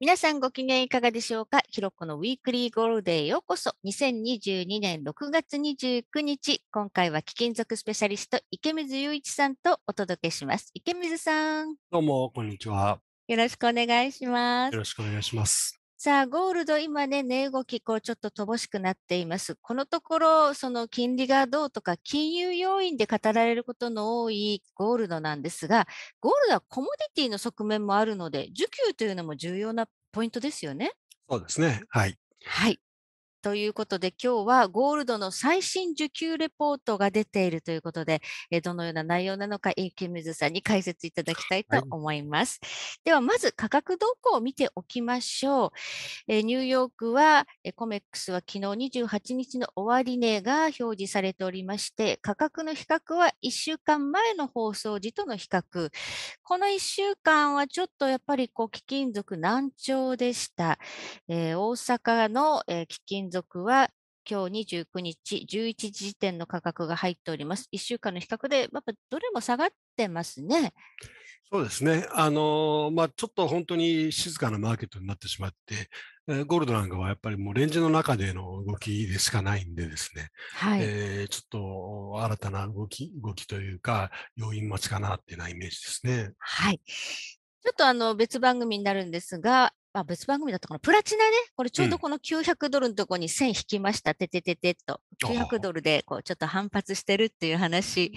皆さんご機嫌いかがでしょうかひろこのウィークリーゴールデーようこそ。2022年6月29日、今回は貴金属スペシャリスト池水雄一さんとお届けします。池水さん。どうも、こんにちは。よろしくお願いします。よろしくお願いします。さあ、ゴールド、今ね、値動き、こう、ちょっと乏しくなっています。このところ、その金利がどうとか、金融要因で語られることの多いゴールドなんですが、ゴールドはコモディティの側面もあるので、需給というのも重要なポイントですよね。そうですね。はい。はい。ということで、今日はゴールドの最新受給レポートが出ているということで、えどのような内容なのか、池水さんに解説いただきたいと思います。はい、では、まず価格動向を見ておきましょう。えニューヨークは、えコメックスは昨日28日の終値が表示されておりまして、価格の比較は1週間前の放送時との比較。この1週間はちょっとやっぱりこう貴金属難聴でした。えー、大阪の、え貴金属続は今日29日11時時点の価格が入っております。1週間の比較で、やっぱどれも下がってますね。そうですね。あのまあ、ちょっと本当に静かなマーケットになってしまって、ゴールドなんかはやっぱりもうレンジの中での動きでしかないんでですね、はいえー、ちょっと新たな動き、動きというか、要因待ちかなっていうなイメージですね。はい。ちょっとあの別番組になるんですが、まあ、別番組だったかな、プラチナね、これちょうどこの900ドルのとこに線引きました、うん、ててててと、900ドルでこうちょっと反発してるっていう話、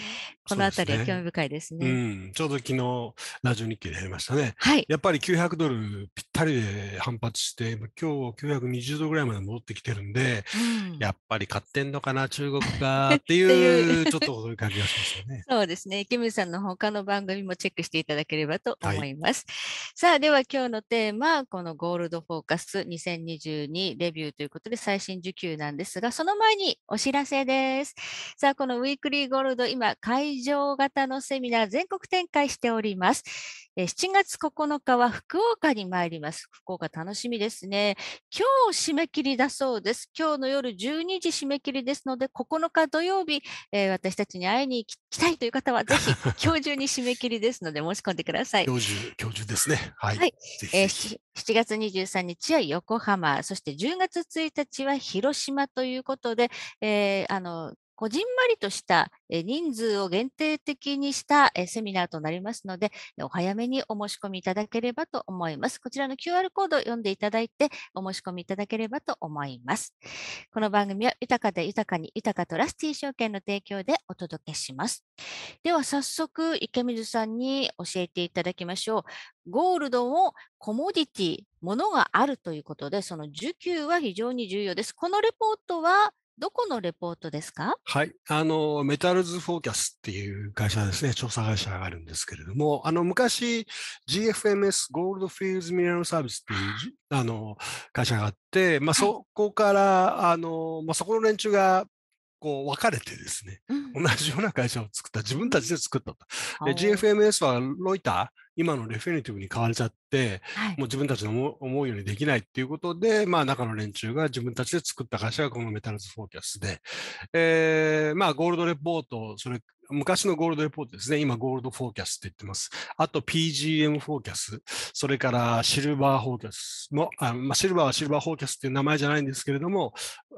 このあたりは興味深いですね、ねうん、ちょうど昨日ラジオ日経でやりましたね、はい、やっぱり900ドルぴったりで反発して、今日920ドぐらいまで戻ってきてるんで、うん、やっぱり買ってんのかな、中国が っていう、ちょっとそういう感じがしますよね。そうですね、キムさんの他の番組もチェックしていただければと思います。はい、さあ、では今日のテーマ、こののゴールドフォーカス2022レビューということで最新受給なんですが、その前にお知らせです。さあ、このウィークリーゴールド、今、会場型のセミナー全国展開しております。7月9日は福岡に参ります。福岡楽しみですね。今日締め切りだそうです。今日の夜12時締め切りですので、9日土曜日、えー、私たちに会いに行きたいという方は、ぜひ 今日中に締め切りですので、申し込んでください。今日中、今日中ですね。はい。はい、えー、7月23日は横浜、そして10月1日は広島ということで、えー、あのこじんまりとした人数を限定的にしたセミナーとなりますので、お早めにお申し込みいただければと思います。こちらの QR コードを読んでいただいて、お申し込みいただければと思います。この番組は豊かで豊かに豊かとラスティ証券の提供でお届けします。では早速、池水さんに教えていただきましょう。ゴールドをコモディティ、ものがあるということで、その需給は非常に重要です。このレポートはどこのレポートですかはい。あの、メタルズフォーキャスっていう会社ですね、調査会社があるんですけれども、あの、昔 GFMS、ゴールドフィールズミネラルサービスっていう、あの、会社があって、まあ、そこから、はい、あの、まあ、そこの連中が、こう分かれてですね、うん、同じような会社を作った、自分たちで作ったと。GFMS はロイター、今のレフェニティブに買われちゃって、はい、もう自分たちの思うようにできないっていうことで、まあ、中の連中が自分たちで作った会社がこのメタルズフォーキャスで、えー、まあ、ゴールドレポート、それ昔のゴールドレポートですね。今、ゴールドフォーキャスって言ってます。あと、PGM フォーキャス、それからシルバーフォーキャスも、あまあ、シルバーはシルバーフォーキャスっていう名前じゃないんですけれども、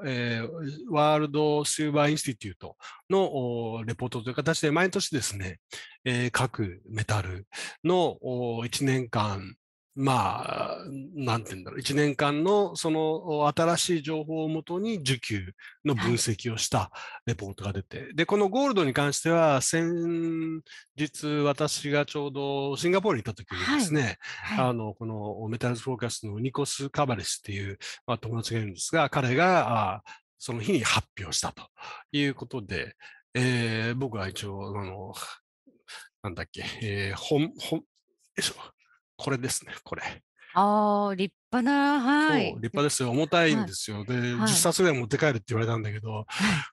えー、ワールドシルバーインスティテュートのレポートという形で、毎年ですね、えー、各メタルの1年間まあ、なんて言うんだろう、1年間のその新しい情報をもとに需給の分析をしたレポートが出て、で、このゴールドに関しては、先日私がちょうどシンガポールに行った時にですね、はいはい、あの、このメタルズフォーカスのニコス・カバレスっていう、まあ、友達がいるんですが、彼がその日に発表したということで、えー、僕は一応、あの、なんだっけ、えー、本、本、よいしょ。これですね、これ。ああ、立派な、はい。立派ですよ。重たいんですよ。はい、で、10冊ぐらい持って帰るって言われたんだけど、はい、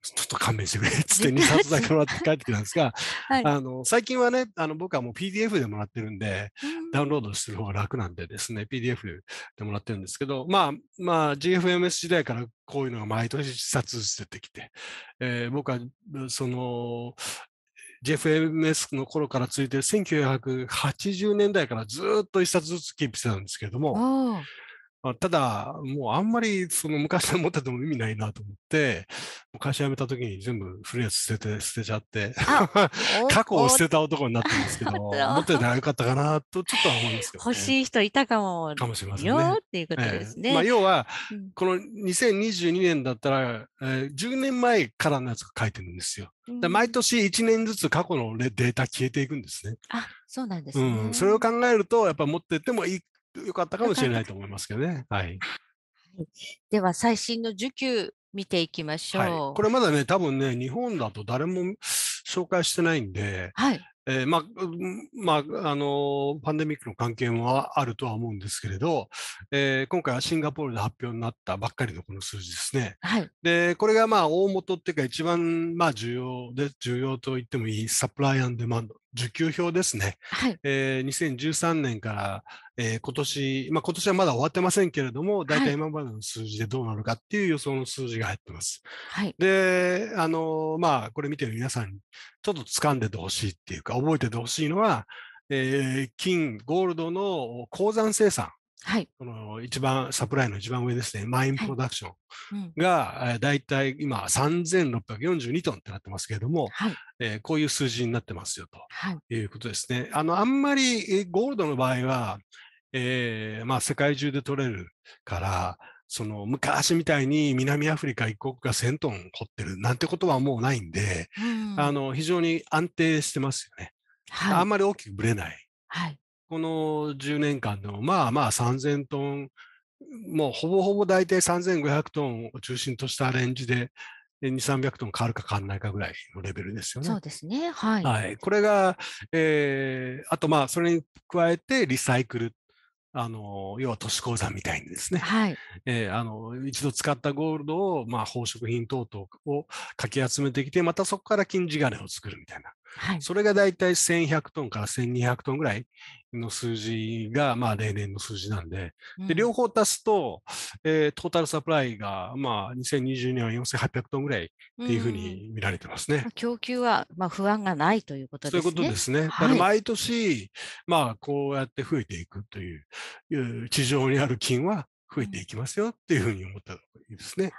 ちょっと勘弁してくれっつって2冊だけもらって帰ってきたんですが、はい、あの、最近はね、あの、僕はもう PDF でもらってるんで、ダウンロードする方が楽なんでですね、PDF でもらってるんですけど、まあ、まあ、GFMS 時代からこういうのが毎年1冊ずつ出てきて、えー、僕は、その、JFMS の頃から続いてる1980年代からずっと一冊ずつキープしてたんですけれども、まあ、ただ、もうあんまりその昔の持ってても意味ないなと思って、会社辞めた時に全部古いやつ捨てて、捨てちゃって、過去を捨てた男になってるんですけど、持ってたらよかったかなとちょっとは思うんですけど、ね、欲しい人いたかも。かもしれませんね。よっていうことですね。えー、まあ、要は、この2022年だったら、えー、10年前からのやつが書いてるんですよ。毎年1年ずつ過去のデータ消えていくんですね。あそうなんです、ね、うん。それを考えると、やっぱ持っててもいいよかったかもしれないと思いますけどね。はい、はい、では、最新の需給見ていきましょう、はい、これまだね、多分ね、日本だと誰も紹介してないんで、はいえー、まあ、まあ、あの、パンデミックの関係もあるとは思うんですけれど、えー、今回はシンガポールで発表になったばっかりのこの数字ですね。はい、で、これがまあ、大元っていうか、一番まあ、重要で、重要と言ってもいいサプライアンデマンド受給表ですね、はいえー、2013年から、えー、今年、まあ、今年はまだ終わってませんけれども、大体今までの数字でどうなるかっていう予想の数字が入ってます。はい、で、あのまあ、これ見てる皆さんに、ちょっと掴んでてほしいっていうか、覚えててほしいのは、えー、金、ゴールドの鉱山生産、はい、の一番サプライの一番上ですね、マインプロダクションが、だいたい今3642トンってなってますけれども、はい、えー、こういう数字になってますよということですね。あのあんまりゴールドの場合は、えーまあ、世界中で取れるから、その昔みたいに南アフリカ一国が1000トン掘ってるなんてことはもうないんで、うん、あの非常に安定してますよね。はい、あんまり大きくぶれない。はいこの10年間のまあまあ3000トン、もうほぼほぼ大体3500トンを中心としたアレンジで、2、300トン変わるか変わらないかぐらいのレベルですよね。そうですね。はい。はい、これが、えー、あとまあ、それに加えてリサイクル。あの、要は都市鉱山みたいにですね。はい。えー、あの、一度使ったゴールドを、まあ、宝飾品等々をかき集めてきて、またそこから金地金を作るみたいな。はい、それが大体1100トンから1200トンぐらいの数字が、まあ、例年の数字なんで、うん、で両方足すと、えー、トータルサプライが、まあ、2020年は4800トンぐらいっていうふうに見られてますね。うん、供給は、まあ、不安がないということですね。そういうことですね。はい、毎年、まあ、こうやって増えていくという、地上にある金は増えていきますよっていうふうに思ったいいですね。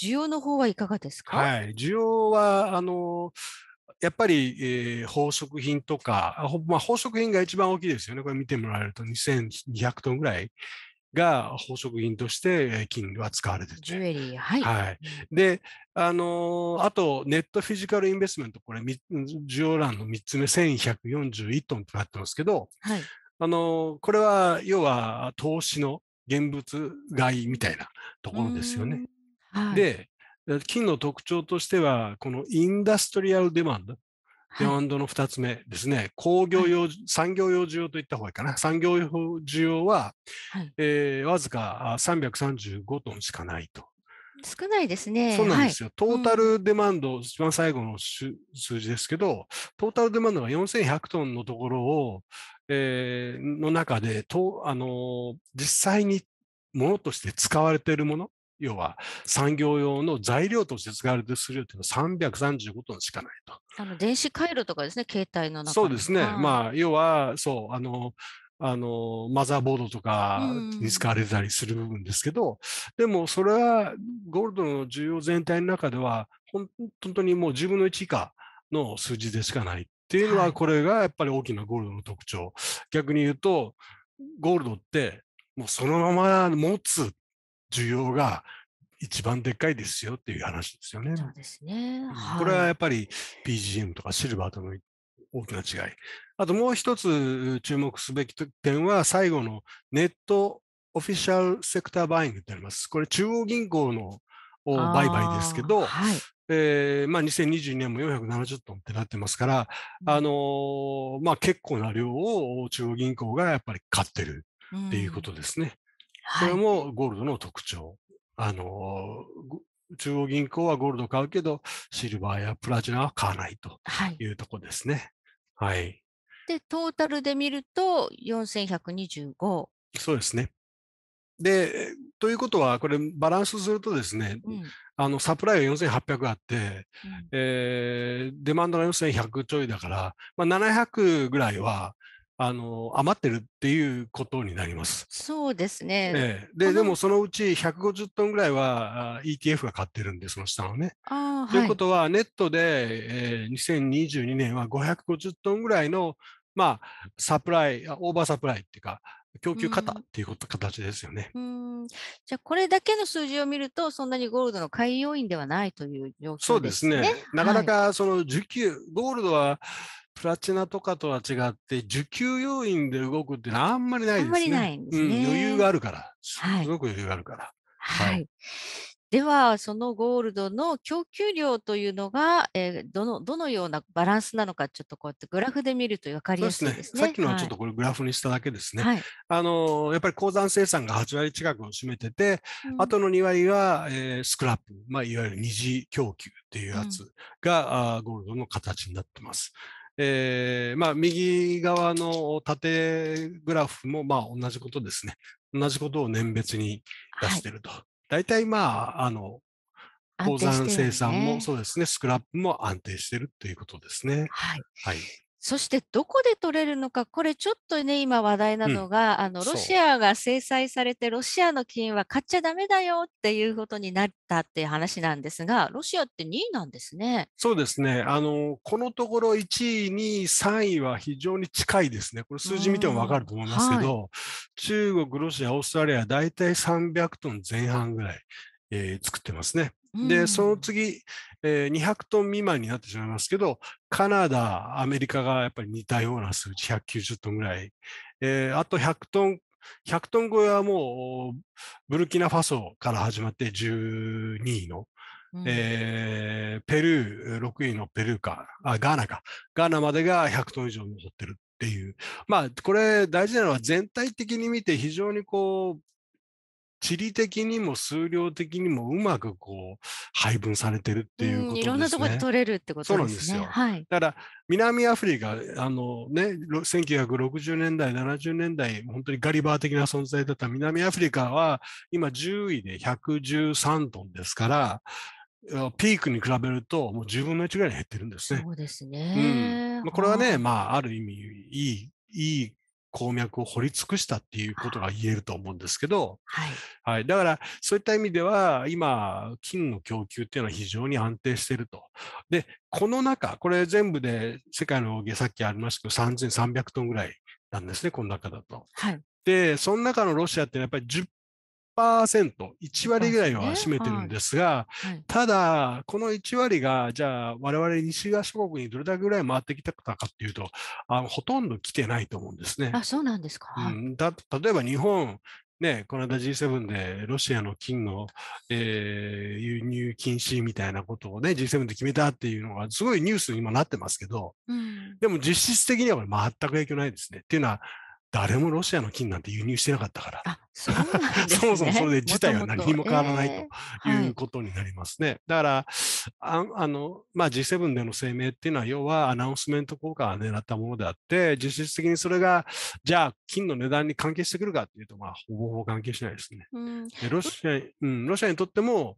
需要の方はいかがですか、はい、需要はあのやっぱり、えー、宝飾品とか、まあ、宝飾品が一番大きいですよね。これ見てもらえると2200トンぐらいが宝飾品として金は使われてる。ジュエリー、はい。はい、で、あのー、あと、ネットフィジカルインベストメント、これ、需要欄の3つ目、1141トンとなってますけど、はい、あのー、これは、要は、投資の現物買いみたいなところですよね。はい、で、金の特徴としては、このインダストリアルデマンド、デマンドの2つ目ですね、はい、工業用、産業用需要といった方がいいかな、産業用需要は、はいえー、わずか335トンしかないと。少ないですね。そうなんですよ。はい、トータルデマンド、うん、一番最後の数字ですけど、トータルデマンドが4100トンのところを、えー、の中でとあの、実際にものとして使われているもの、要は産業用の材料として使われてする量というのは335トンしかないと。あの電子回路とかですね、携帯の中そうですね、まあ、要はそうあのあの、マザーボードとかに使われたりする部分ですけど、うん、でもそれはゴールドの需要全体の中では、本当にもう10分の1以下の数字でしかないっていうのは、これがやっぱり大きなゴールドの特徴。はい、逆に言うと、ゴールドってもうそのまま持つっ需要が一番でっかいですよっていう話ですよね。そうですね。はい、これはやっぱり PGM とかシルバーとの大きな違い。あともう一つ注目すべき点は最後のネットオフィシャルセクターバイングってあります。これ中央銀行の売買ですけど、はいえーまあ、2022年も470トンってなってますから、あのー、まあ、結構な量を中央銀行がやっぱり買ってるっていうことですね。これもゴールドの特徴。あの、中央銀行はゴールド買うけど、シルバーやプラチナは買わないというとこですね。はい。はい、で、トータルで見ると4125。そうですね。で、ということは、これバランスするとですね、うん、あの、サプライが4800あって、うん、えー、デマンドが4100ちょいだから、まあ、700ぐらいは、あの余ってるっていうことになります。そうですね、ででもそのうち150トンぐらいは ETF が買ってるんで、その下のね。ということは、ネットで、えー、2022年は550トンぐらいの、まあ、サプライ、オーバーサプライっていうか、供給方っていうこと、うん、形ですよね。じゃあ、これだけの数字を見ると、そんなにゴールドの買い要因ではないという状況ですね。そうですね。なかなかその需給、はい、ゴールドはプラチナとかとは違って受給要員で動くってあんまりないですね。あんまりないんですね、うん、余裕があるから、すごく余裕があるから。はい、はい、ではそのゴールドの供給量というのが、えー、どのどのようなバランスなのかちょっとこうやってグラフで見ると分かりやすいですね。すねさっきのはちょっとこれグラフにしただけですね。はい、あのやっぱり鉱山生産が8割近くを占めてて、うん、あとの2割は、えー、スクラップ、まあ、いわゆる二次供給っていうやつが、うん、ゴールドの形になってます。えーまあ、右側の縦グラフもまあ同じことですね。同じことを年別に出してると。はい、大体まあ、あの、鉱山生産もそうですね、ねスクラップも安定してるということですね。はい。はい、そしてどこで取れるのか、これちょっとね、今話題なのが、うん、あのロシアが制裁されて、ロシアの金は買っちゃだめだよっていうことになったっていう話なんですが、ロシアって2位なんですね。そうですね、あのこのところ1位、2位、3位は非常に近いですね、これ数字見ても分かると思いますけど、はい、中国、ロシア、オーストラリア、大体300トン前半ぐらい、えー、作ってますね。で、その次、えー、200トン未満になってしまいますけど、カナダ、アメリカがやっぱり似たような数値、190トンぐらい。えー、あと100トン、100トン超えはもう、ブルキナファソから始まって12位の、えー、ペルー、6位のペルーか、あ、ガーナか。ガーナまでが100トン以上残ってるっていう。まあ、これ大事なのは全体的に見て非常にこう、地理的にも数量的にもうまくこう配分されてるっていうことですね。いろんなところで取れるってことですね。そうなんですよ。はい、だから南アフリカ、あのね、1960年代、70年代、本当にガリバー的な存在だった南アフリカは今10位で113トンですから、ピークに比べるともう10分の1ぐらい減ってるんですね。そうですね。うん、これはね、まあある意味いいいい鉱脈を掘り尽くしたっていうことが言えると思うんですけど、はい、はい、だからそういった意味では今金の供給っていうのは非常に安定しているとでこの中これ全部で世界の大さっきありましたけど3300トンぐらいなんですねこの中だと。はい、でその中のロシアってやっぱり1 1割ぐらいは占めてるんですが、はい、ただ、この1割が、じゃあ、我々西側諸国にどれだけぐらい回ってきたかっていうと、あほとんど来てないと思うんですね。あそうなんですか、うん、だ例えば日本、ね、この間 G7 でロシアの金の、えー、輸入禁止みたいなことをね、G7 で決めたっていうのがすごいニュースに今なってますけど、うん、でも実質的にはこれ全く影響ないですね。っていうのは、誰もロシアの金なんて輸入してなかったから。そね、そもそもそれで自体は何も変わらないということになりますね。だからああの、まあ、G7 での声明っていうのは要はアナウンスメント効果が狙ったものであって実質的にそれがじゃあ金の値段に関係してくるかっていうと、まあ、ほぼほぼ関係しないですね。ロシアうん、ロシアにとっても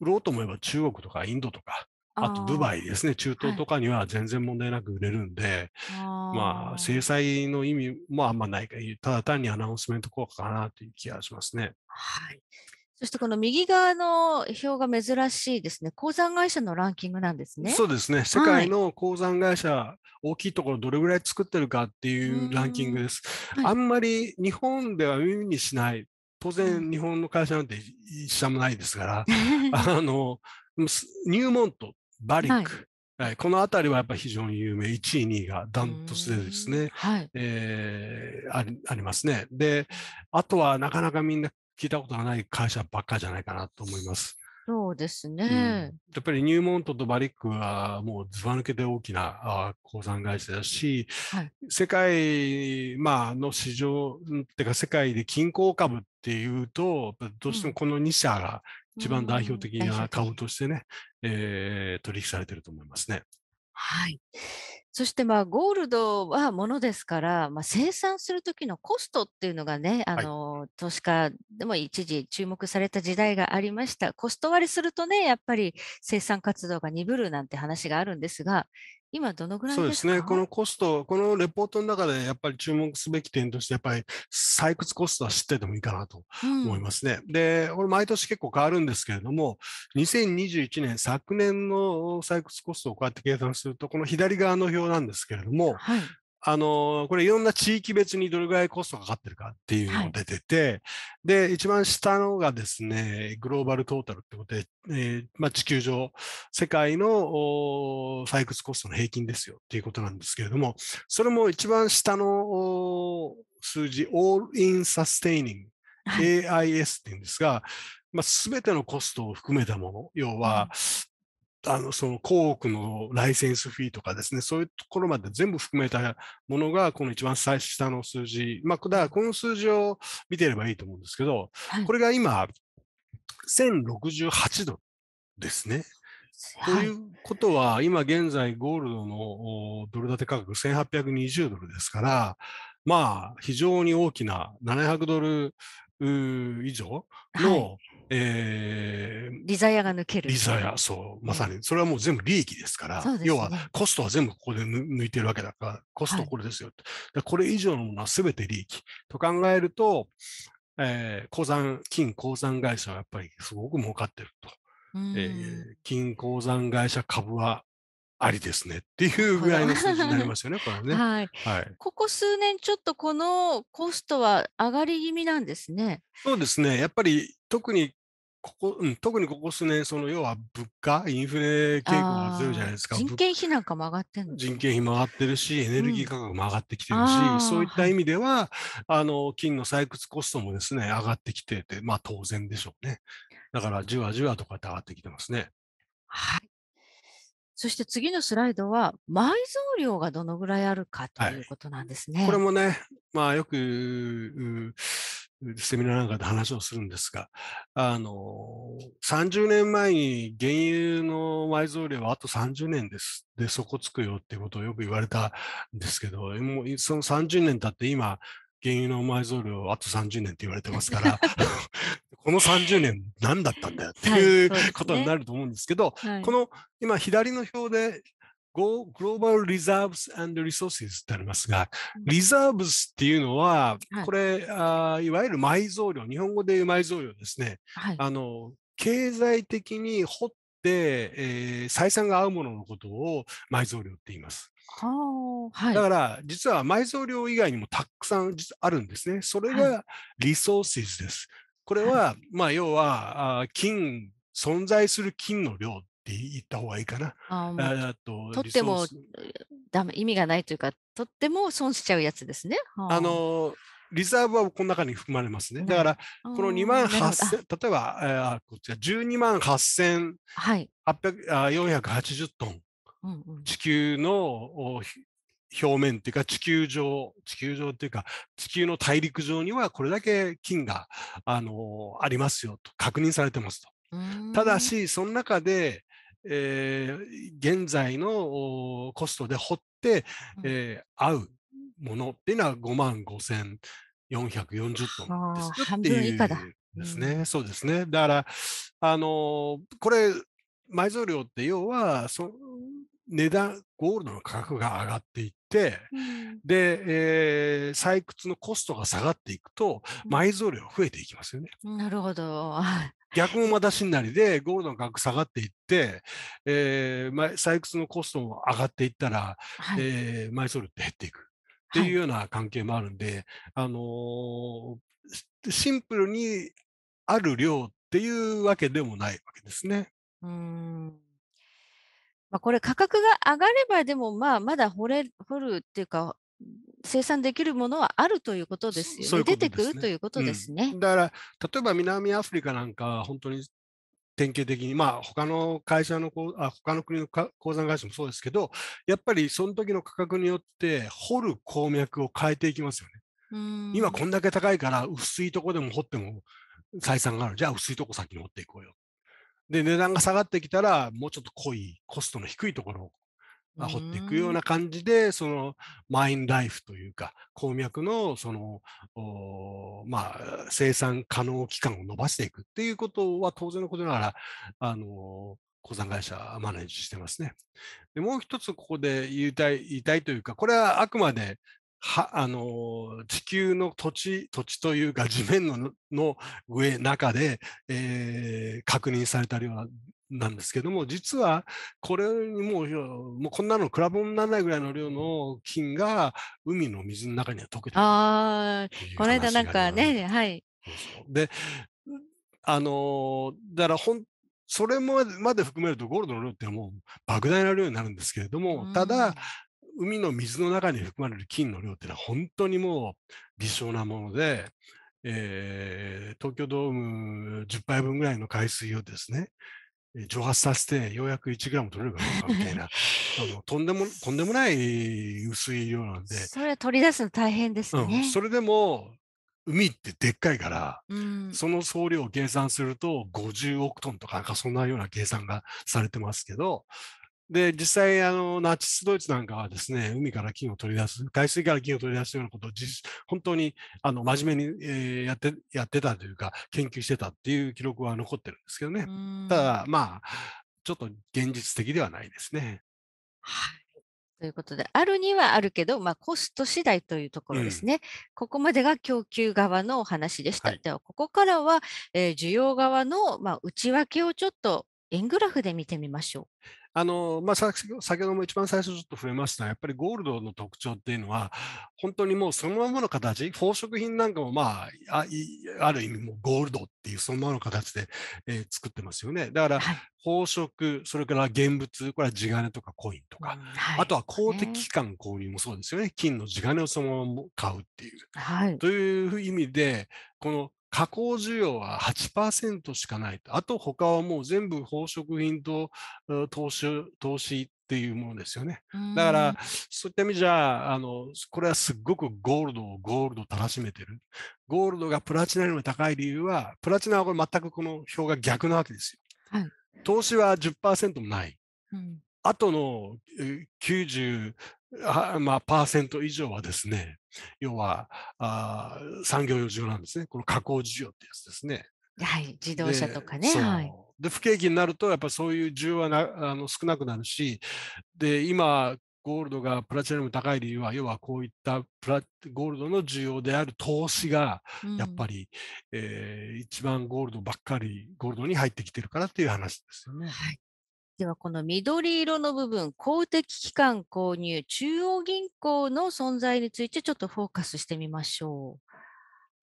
売ろうと思えば中国とかインドとかあとドバイですね、中東とかには全然問題なく売れるんで、はまあ、制裁の意味もあんまないか、ただ単にアナウンスメント効果かなという気がしますね。はい。そしてこの右側の表が珍しいですね、鉱山会社のランキングなんですね。そうですね、世界の鉱山会社、はい、大きいところ、どれぐらい作ってるかっていうランキングです。はい、あんまり日本では耳にしない、当然、日本の会社なんて一社もないですから、あの入門とバリック、はい、この辺りはやっぱり非常に有名、1位、2位がダントツでですね、はいえーあ、ありますね。で、あとはなかなかみんな聞いたことがない会社ばっかじゃないかなと思います。そうですね、うん、やっぱりニューモントとバリックはもうずば抜けて大きな鉱山会社だし、はい、世界、まあの市場っていうか世界で均衡株っていうとどうしてもこの2社が一番代表的なアカウトとしてね、えー、取引されてると思いますね。はい。そしてまあゴールドはものですから、まあ、生産する時のコストっていうのがね、あの、はい、投資家でも一時注目された時代がありました。コスト割りするとね、やっぱり生産活動が鈍るなんて話があるんですが、今どのぐらいそうですね。このコスト、このレポートの中でやっぱり注目すべき点として、やっぱり採掘コストは知っててもいいかなと思いますね。うん、で、これ毎年結構変わるんですけれども、2021年、昨年の採掘コストをこうやって計算すると、この左側の表なんですけれども、あの、これいろんな地域別にどれぐらいコストがかかってるかっていうのが出てて、はい、で、一番下のがですね、グローバルトータルってことで、えー、まあ、地球上、世界の採掘コストの平均ですよっていうことなんですけれども、それも一番下の数字、All in Sustaining、AIS っていうんですが、まあ、全てのコストを含めたもの、要は、あのその広告のライセンスフィーとかですね、そういうところまで全部含めたものが、この一番最下の数字、まあ、だからこの数字を見てればいいと思うんですけど、はい、これが今、1068ドルですね。ということは、今現在、ゴールドのドル建て価格1820ドルですから、まあ、非常に大きな700ドル以上のえー、リザヤが抜ける。リザヤ、そう、まさに、それはもう全部利益ですから、ね、要はコストは全部ここで抜いてるわけだから、コストこれですよ、はい、これ以上のものは全て利益と考えると、えー、鉱山、金鉱山会社はやっぱりすごく儲かってると。えー、金鉱山会社株はありですねっていうぐらいの数字になりますよね、これね。はい、はい。ここ数年ちょっとこのコストは上がり気味なんですね。そうですね。やっぱり特にここ、うん、特にここ数年、その要は物価、インフレ傾向が強いじゃないですか。人件費なんかも上がってる人件費も上がってるし、エネルギー価格も上がってきてるし、うん、そういった意味では、あの、金の採掘コストもですね、上がってきてて、まあ当然でしょうね。だからじわじわとかって上がってきてますね。はい。そして次のスライドは、埋蔵量がどのぐらいあるかということなんですね。はい、これもね、まあよく、セミナーなんかで話をするんですが、あの、30年前に原油の埋蔵量はあと30年です。で、底つくよっていうことをよく言われたんですけど、もうその30年経って今、原油の埋蔵量あと30年って言われてますから この30年何だったんだよっていうことになると思うんですけど、はいこの今左の表でグローバルリザーブスリソースってありますが、リザーブスっていうのは、これ、はい、あいわゆる埋蔵量、日本語でう埋蔵量ですね、はい、あの経済的に掘っ、えー、採算が合うもののことを埋蔵量って言います。はい、だから実は埋蔵量以外にもたくさんあるんですね。それがリソーシズです。これは、はい、まあ要は金存在する金の量って言った方がいいかな。あととってもダメ意味がないというかとっても損しちゃうやつですね。あのリザーブはこの中に含まれますね。だから、この2万8000、例えば、えー、こちら12万8880、はい、480トン、うんうん、地球の表面っていうか地球上地球上っていうか地球の大陸上にはこれだけ金があのありますよと確認されてますと。ただしその中で、えー、現在のコストで掘って、えー、合うものっていうのは5万5440トンです。半分以下だ。ですね、うん、そうですね。だから、あのこれ、埋蔵量って要はそ値段ゴールドの価格が上がっていって、うん、で、えー、採掘のコストが下がっていくと埋蔵量増えていきますよね。うん、なるほど。逆もまたしんなりでゴールドの価格下がっていって、えー、採掘のコストも上がっていったら、はい、えー、埋蔵量って減っていく。っていうような関係もあるんで、はい、あのシンプルにある量っていうわけでもないわけですね。うんまあ、これ価格が上がればでもまあまだ掘れ掘るっていうか生産できるものはあるということですよね。ううね出てくるということですね、うん、だから例えば南アフリカなんか本当に典型的に、まあ、他の会社のあ、他の国の鉱山会社もそうですけど、やっぱりその時の価格によって、掘る鉱脈を変えていきますよね。今こんだけ高いから、薄いとこでも掘っても採算がある。じゃあ薄いとこ先に掘っていこうよ。で、値段が下がってきたら、もうちょっと濃い、コストの低いところを掘っていくような感じで、そのマインライフというか、鉱脈のその、まあ、生産可能期間を伸ばしていくっていうことは当然のことながら、あの、鉱山会社マネージしてますね。で、もう一つここで言いたい、言いたいというか、これはあくまではあの地球の土地土地というか地面のの上中で、えー、確認されたようななんですけども、実はこれにもう、もうこんなの比べ物にならないぐらいの量の菌が海の水の中には溶けてるああ、この間なんかね、はい。で、あの、だからん、それまで含めるとゴールドの量ってもう莫大な量になるんですけれども、ただ、海の水の中に含まれる金の量っていうのは本当にもう微小なもので、えー、東京ドーム10杯分ぐらいの海水をですね、蒸発させて、ようやく1グラム取れるかどうか みたいなあのとんでも、とんでもない薄い量なんで。それ取り出すの大変ですね。うん、それでも、海ってでっかいから、うん、その総量を計算すると50億トンとか、かそんなような計算がされてますけど、で、実際、あの、ナチスドイツなんかはですね、海から金を取り出す、海水から金を取り出すようなことを実、本当に、あの、真面目に、えー、やって、やってたというか、研究してたっていう記録は残ってるんですけどね。ただ、まあ、ちょっと現実的ではないですね。はい。ということで、あるにはあるけど、まあ、コスト次第というところですね。うん、ここまでが供給側のお話でした。はい、では、ここからは、えー、需要側の、まあ、内訳をちょっと円グラフで見てみましょう。あの、まあ、先ほども一番最初ちょっと触れましたやっぱりゴールドの特徴っていうのは、本当にもうそのままの形、宝飾品なんかも、まあ、ある意味もゴールドっていうそのままの形で、えー、作ってますよね。だから、宝飾、それから現物、これは地金とかコインとか、はい、あとは公的機関購入もそうですよね。金の地金をそのまま買うっていう。はい、という意味で、この加工需要は8%しかないと。あと他はもう全部宝飾品と投資、投資っていうものですよね。だから、そういった意味じゃ、あの、これはすっごくゴールドをゴールドたらしめてる。ゴールドがプラチナよりも高い理由は、プラチナはこれ全くこの表が逆なわけですよ。はい、投資は10%もない。うん、あとの90あまあ、パーセント以上はですね、要はあ産業用需要なんですね、この加工需要ってやつですね。はい、自動車とかね。はい、で不景気になると、やっぱそういう需要はなあの少なくなるし、で今、ゴールドがプラチナム高い理由は、要はこういったプラゴールドの需要である投資が、やっぱり、うん、えー、一番ゴールドばっかり、ゴールドに入ってきてるからっていう話ですよね。はいではこの緑色の部分、公的機関購入、中央銀行の存在についてちょっとフォーカスしてみましょう。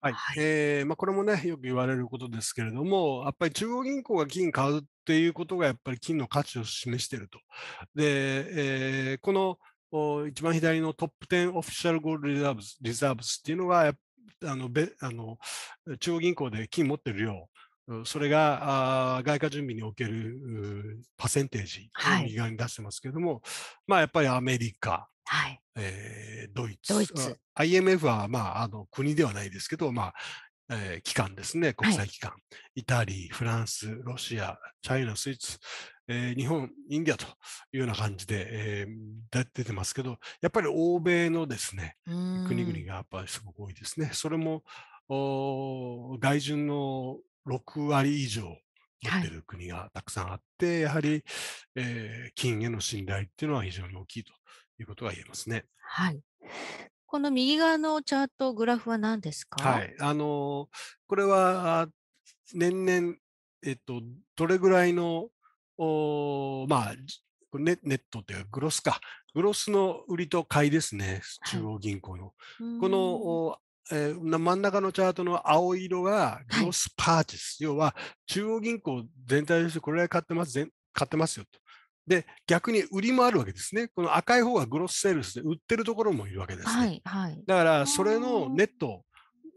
はいはい、えー、まあ、これもね、よく言われることですけれども、やっぱり中央銀行が金買うっていうことが、やっぱり金の価値を示していると。で、えー、この一番左のトップ10オフィシャルゴールリザーブスリザーブスっていうのが、あのあの中央銀行で金持ってる量それが外貨準備におけるパーセンテージ、とい、右側に出してますけれども、まあ、やっぱりアメリカ、はいえー、ドイツ、イツ IMF は、まあ、あの国ではないですけど、まあえー、機関ですね、国際機関、はい、イタリー、フランス、ロシア、チャイナ、スイス、えー、日本、インディアというような感じで、えー、出てますけど、やっぱり欧米のですね国々がやっぱりすごく多いですね。それも外順の6割以上持ってる国がたくさんあって、はい、やはり、えー、金への信頼っていうのは非常に大きいということが言えますね。はい。この右側のチャート、グラフは何ですかはい。あの、これは、年々、えっと、どれぐらいの、おまあ、ネネットというか、グロスか、グロスの売りと買いですね、中央銀行の。はい、このえー、真ん中のチャートの青色がグロスパーチス、はい、要は中央銀行全体としてこれ買ってます買ってますよと。で逆に売りもあるわけですね、この赤い方がグロスセールスで売ってるところもいるわけです、ね、はいはい、だからそれのネット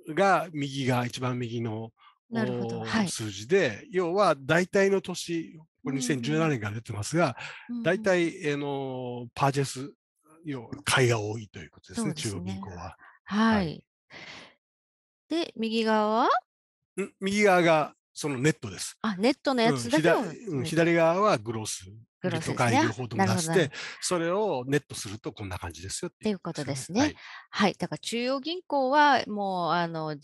が右が一番右のなるほど、はい、数字で、要は大体の年、これ2017年から出てますが、うんうん、大体、あのパーチェス、要は買いが多いということですね、すね中央銀行は。はい、はいで、右側は右側がそのネットです。あ、ネットのやつだけうん、左側はグロス。グロス、ね、とかい報道出して、それをネットするとこんな感じですよっていうことですね。はい、はい、だから中央銀行はもうあの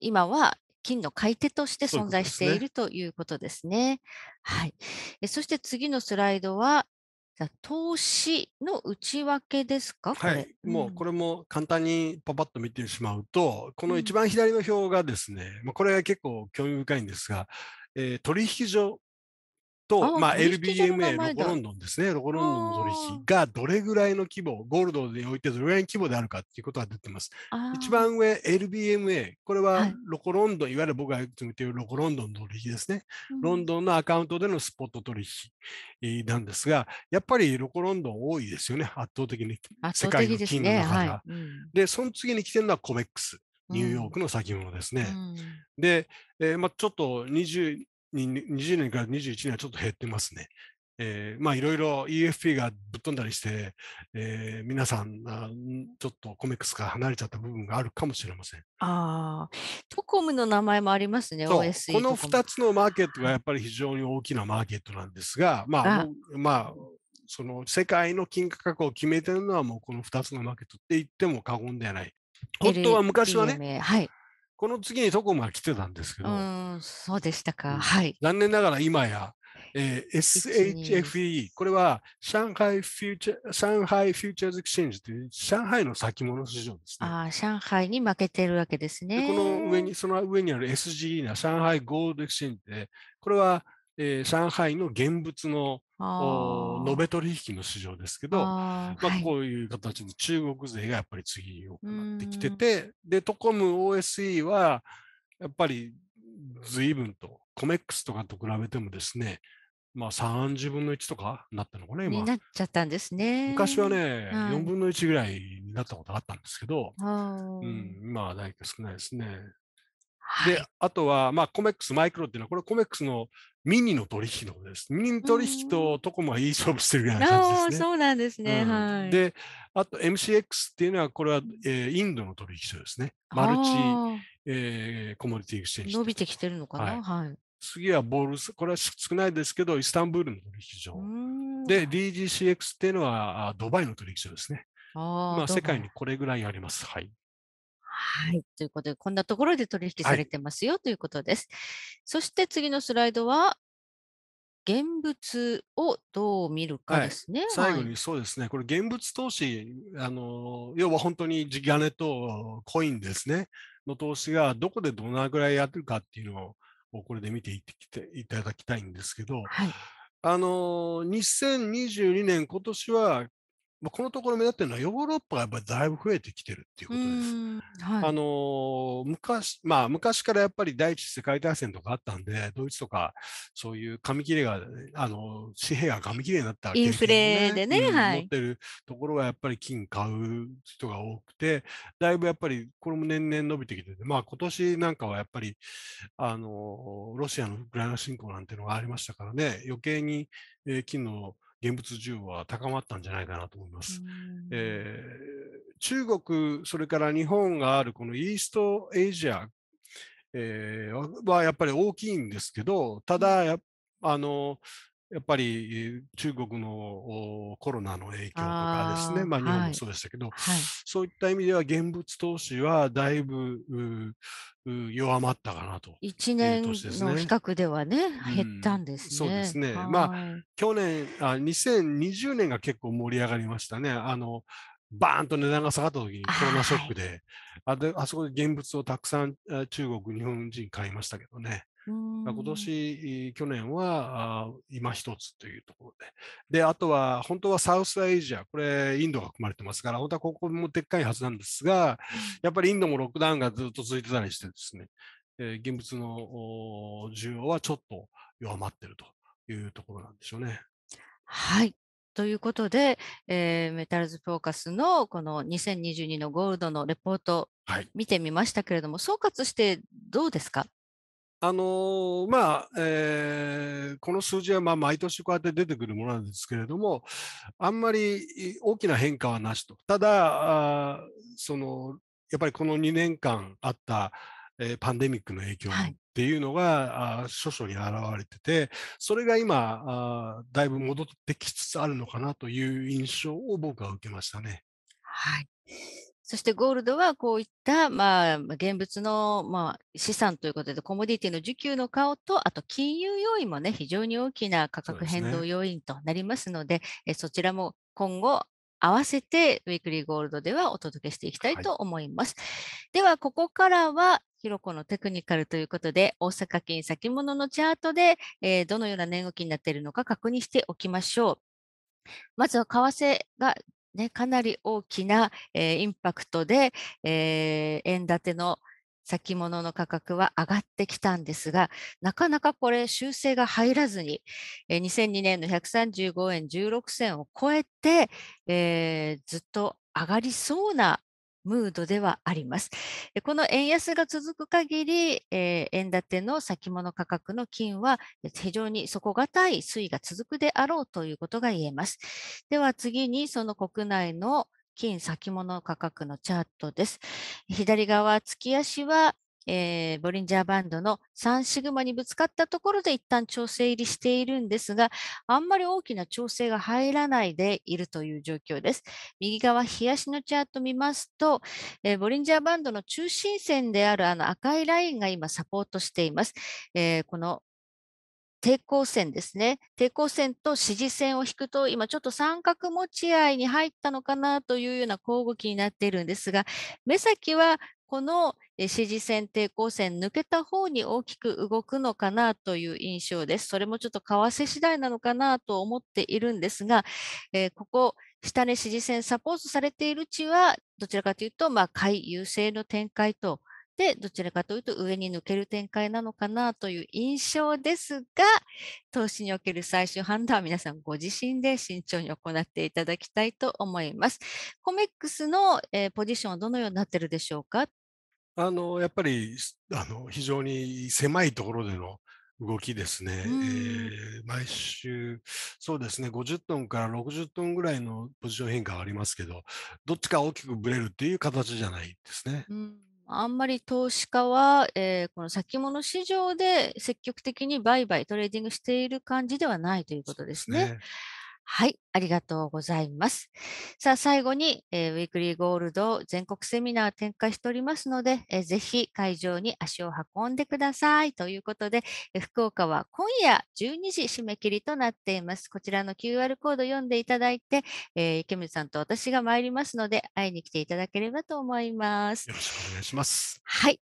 今は金の買い手として存在しているということですね。ううすねはい。そして次のスライドは、投資の内訳ですかはい、もうこれも簡単にパパッと見てしまうと、この一番左の表がですね、うん、まあ、これが結構興味深いんですが、えー、取引所と、あまあ、LBMA、ロコロンドンですね、ロコロンドンの取引がどれぐらいの規模、ゴールドでおいてどれぐらいの規模であるかということが出てます。一番上、LBMA、これはロコロンドン、はい、いわゆる僕がいつも言っているロコロンドンの取引ですね、うん、ロンドンのアカウントでのスポット取引なんですが、やっぱりロコロンドン多いですよね、圧倒的に。的ね。世界の金の中が、はいうん、で、その次に来てるのはコメックス。ニューヨークの先物ですね。うん、で、えーまあ、ちょっと20 20年から21年はちょっと減ってますね。えー、まあいろいろ EFP がぶっ飛んだりして、えー、皆さんちょっとコメックスから離れちゃった部分があるかもしれません。ああ、トコムの名前もありますね、OSE。この2つのマーケットがやっぱり非常に大きなマーケットなんですが、まあ、あまあ、その世界の金価格を決めてるのはもうこの2つのマーケットって言っても過言ではない。本当は昔はね、はい、この次にトコムが来てたんですけど、そうでしたか、はい、残念ながら今や、えー、SHFE、これは上海フューチャー、上海フューチャーズエクシェンジという上海の先物市場ですね。ああ、上海に負けてるわけですね。この上に、その上にある SGE な上海ゴールドエクシェンジで、これは、えー、上海の現物の延べ取引の市場ですけど、まあ、こういう形で中国勢がやっぱり次行くなってきてて、で、トコム OSE は、やっぱり随分と、コメックスとかと比べてもですね、まあ30分の1とかなったのかな、今。になっちゃったんですね。昔はね、はい、4分の1ぐらいになったことがあったんですけど、うん、まあ、ない少ないですね。で、あとは、まあ、コメックスマイクロっていうのは、これコメックスのミニの取引のです。ミニ取引とトコモはいい勝負してるような感じですね。そうなんですね。うん、はい。で、あと MCX っていうのは、これは、えー、インドの取引所ですね。マルチ、えー、コモディティエクスチェンジ。伸びてきてるのかな、はい、はい。次はボールス、これは少ないですけど、イスタンブールの取引所。で、DGCX っていうのは、ドバイの取引所ですね。あまあ、世界にこれぐらいあります。はい。はい。ということで、こんなところで取引されてますよ、はい、ということです。そして次のスライドは、現物をどう見るかですね。はい、最後に、そうですね、これ、現物投資、あの要は本当に地金とコインですね、の投資がどこでどのぐらいやってるかっていうのを、これで見ていきていただきたいんですけど、はい、あの2022年、今年はまあ、このところ目立ってるのはヨーロッパがやっぱりだいぶ増えてきてるっていうことです。はい、あの昔まあ昔からやっぱり第一次世界大戦とかあったんでドイツとかそういう紙切れがあの紙幣が紙切れになったわけ、ね、インフレでね、うん、持ってるところはやっぱり金買う人が多くてだいぶやっぱりこれも年々伸びてきててまあ今年なんかはやっぱりあのロシアのウクライナ侵攻なんていうのがありましたからね余計に、えー、金の現物需要は高まったんじゃないかなと思います。えー、中国、それから日本があるこのイーストエイジア、えー、はやっぱり大きいんですけど、ただあのやっぱり中国のコロナの影響とかですね、あまあ、日本もそうでしたけど、はい、そういった意味では現物投資はだいぶ弱まったかなと、ね、1年の比較ではね、減ったんですね。うん、そうですね、まあ、去年あ、2020年が結構盛り上がりましたね。あのバーンと値段が下がった時にコロナショックで、あであそこで現物をたくさん中国、日本人買いましたけどね。まあ、今年、去年は今一つというところで。で、あとは本当はサウスアイジア、これインドが含まれてますから、本当はここもでっかいはずなんですが、やっぱりインドもロックダウンがずっと続いてたりしてですね、えー、現物の需要はちょっと弱まってるというところなんでしょうね。はい。ということで、えー、メタルズフォーカスのこの2022のゴールドのレポート、見てみましたけれども、はい、総括してどうですかあのまあえー、この数字はまあ毎年こうやって出てくるものなんですけれども、あんまり大きな変化はなしと、ただ、そのやっぱりこの2年間あった、えー、パンデミックの影響っていうのが、はい、々に表れてて、それが今だいぶ戻ってきつつあるのかなという印象を僕は受けましたね。はいそしてゴールドはこういった、まあ、現物の、まあ、資産ということで、コモディティの需給の顔と、あと金融要因もね、非常に大きな価格変動要因となりますので、そ、ね、えそちらも今後、合わせてウィークリーゴールドではお届けしていきたいと思います。はい、では、ここからは、ひろこのテクニカルということで、大阪金先物のチャートで、えー、どのような値動きになっているのか確認しておきましょう。まずは為替がね、かなり大きな、えー、インパクトで、えー、円建ての先物の価格は上がってきたんですが、なかなかこれ修正が入らずに、2002年の135円16銭を超えて、えー、ずっと上がりそうなムードではあります。この円安が続く限り、円建ての先物価格の金は非常に底堅い推移が続くであろうということが言えます。では次にその国内の金先物価格のチャートです。左側、月足はえー、ボリンジャーバンドの3シグマにぶつかったところで一旦調整入りしているんですが、あんまり大きな調整が入らないでいるという状況です。右側、冷やしのチャート見ますと、えー、ボリンジャーバンドの中心線であるあの赤いラインが今サポートしています。えー、この抵抗線ですね。抵抗線と支持線を引くと、今ちょっと三角持ち合いに入ったのかなというような交互期になっているんですが、目先はこの支持線、抵抗線抜けた方に大きく動くのかなという印象です。それもちょっと為替次第なのかなと思っているんですが、えー、ここ、下値支持線サポートされている地は、どちらかというと、まあ、買い優勢の展開と、で、どちらかというと上に抜ける展開なのかなという印象ですが、投資における最終判断は皆さんご自身で慎重に行っていただきたいと思います。コメックスの、えー、ポジションはどのようになってるでしょうかあのやっぱりあの非常に狭いところでの動きですね、えー、毎週、そうですね、50トンから60トンぐらいのポジション変化はありますけど、どっちか大きくぶれるっていう形じゃないですね。うんあんまり投資家は、えー、この先物市場で積極的に売買、トレーディングしている感じではないということですね。すねはい。ありがとうございます。さあ、最後に、えー、ウィークリーゴールド全国セミナー展開しておりますので、えー、ぜひ会場に足を運んでください。ということで、えー、福岡は今夜12時締め切りとなっています。こちらの QR コード読んでいただいて、えー、池水さんと私が参りますので、会いに来ていただければと思います。よろしくお願いします。はい。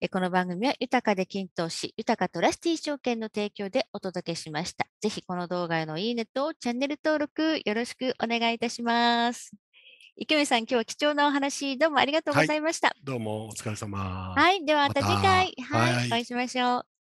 えこの番組は豊かで均等し、豊かトラスティ証券の提供でお届けしました。ぜひこの動画へのいいねとチャンネル登録よろしくお願いいたします。池上さん、今日は貴重なお話、どうもありがとうございました。はい、どうもお疲れ様。はい、ではまた次回、はい、はい、お会いしましょう。